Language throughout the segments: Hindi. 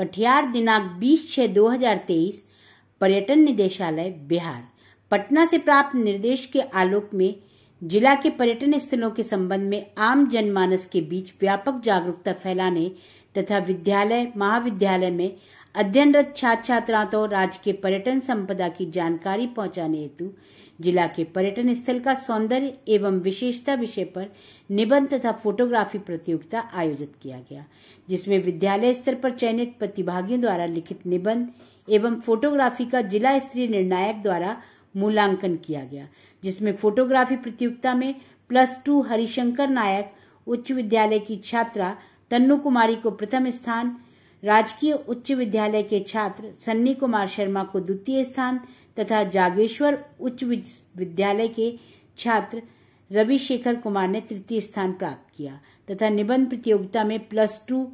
कटिहार दिनांक 20 हजार 2023 पर्यटन निदेशालय बिहार पटना से प्राप्त निर्देश के आलोक में जिला के पर्यटन स्थलों के संबंध में आम जनमानस के बीच व्यापक जागरूकता फैलाने तथा विद्यालय महाविद्यालय में अध्ययनरत छात्र छात्राओं तो राज्य के पर्यटन संपदा की जानकारी पहुंचाने हेतु जिला के पर्यटन स्थल का सौंदर्य एवं विशेषता विषय पर निबंध तथा फोटोग्राफी प्रतियोगिता आयोजित किया गया जिसमें विद्यालय स्तर पर चयनित प्रतिभागियों द्वारा लिखित निबंध एवं फोटोग्राफी का जिला स्तरीय निर्णायक द्वारा मूल्यांकन किया गया जिसमें फोटोग्राफी प्रतियोगिता में प्लस टू हरिशंकर नायक उच्च विद्यालय की छात्रा तन्नु कुमारी को प्रथम स्थान राजकीय उच्च विद्यालय के छात्र सन्नी कुमार शर्मा को द्वितीय स्थान तथा जागेश्वर उच्च विद्यालय के छात्र रविशेखर कुमार ने तृतीय स्थान प्राप्त किया तथा निबंध प्रतियोगिता में प्लस टू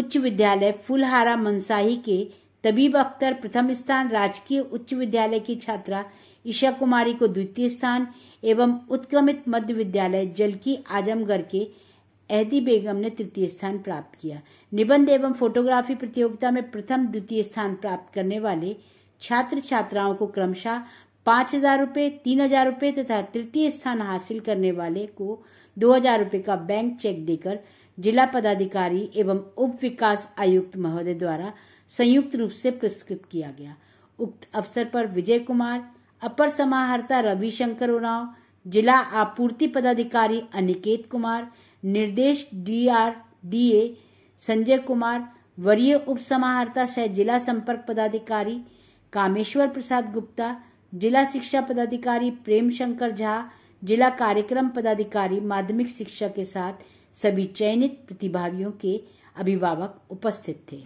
उच्च विद्यालय फुलहारा मनसाही के तबीब अख्तर प्रथम स्थान राजकीय उच्च विद्यालय की छात्रा ईशा कुमारी को द्वितीय स्थान एवं उत्क्रमित मध्य विद्यालय जलकी आजमगढ़ के एहदी बेगम ने तृतीय स्थान प्राप्त किया निबंध एवं फोटोग्राफी प्रतियोगिता में प्रथम द्वितीय स्थान प्राप्त करने वाले छात्र छात्राओं को क्रमशः पाँच हजार रूपए तीन हजार रूपए तथा तृतीय स्थान हासिल करने वाले को दो हजार रूपए का बैंक चेक देकर जिला पदाधिकारी एवं उप विकास आयुक्त महोदय द्वारा संयुक्त रूप से पुरस्कृत किया गया उक्त अवसर पर विजय कुमार अपर समाहर्ता रविशंकर उराव जिला आपूर्ति पदाधिकारी अनिकेत कुमार निर्देश D R D A Sanjay Kumar वरीय उप समाहर्ता सह जिला संपर्क पदाधिकारी कामेश्वर प्रसाद गुप्ता जिला शिक्षा पदाधिकारी प्रेम शंकर झा जिला कार्यक्रम पदाधिकारी माध्यमिक शिक्षा के साथ सभी चयनित प्रतिभागियों के अभिभावक उपस्थित थे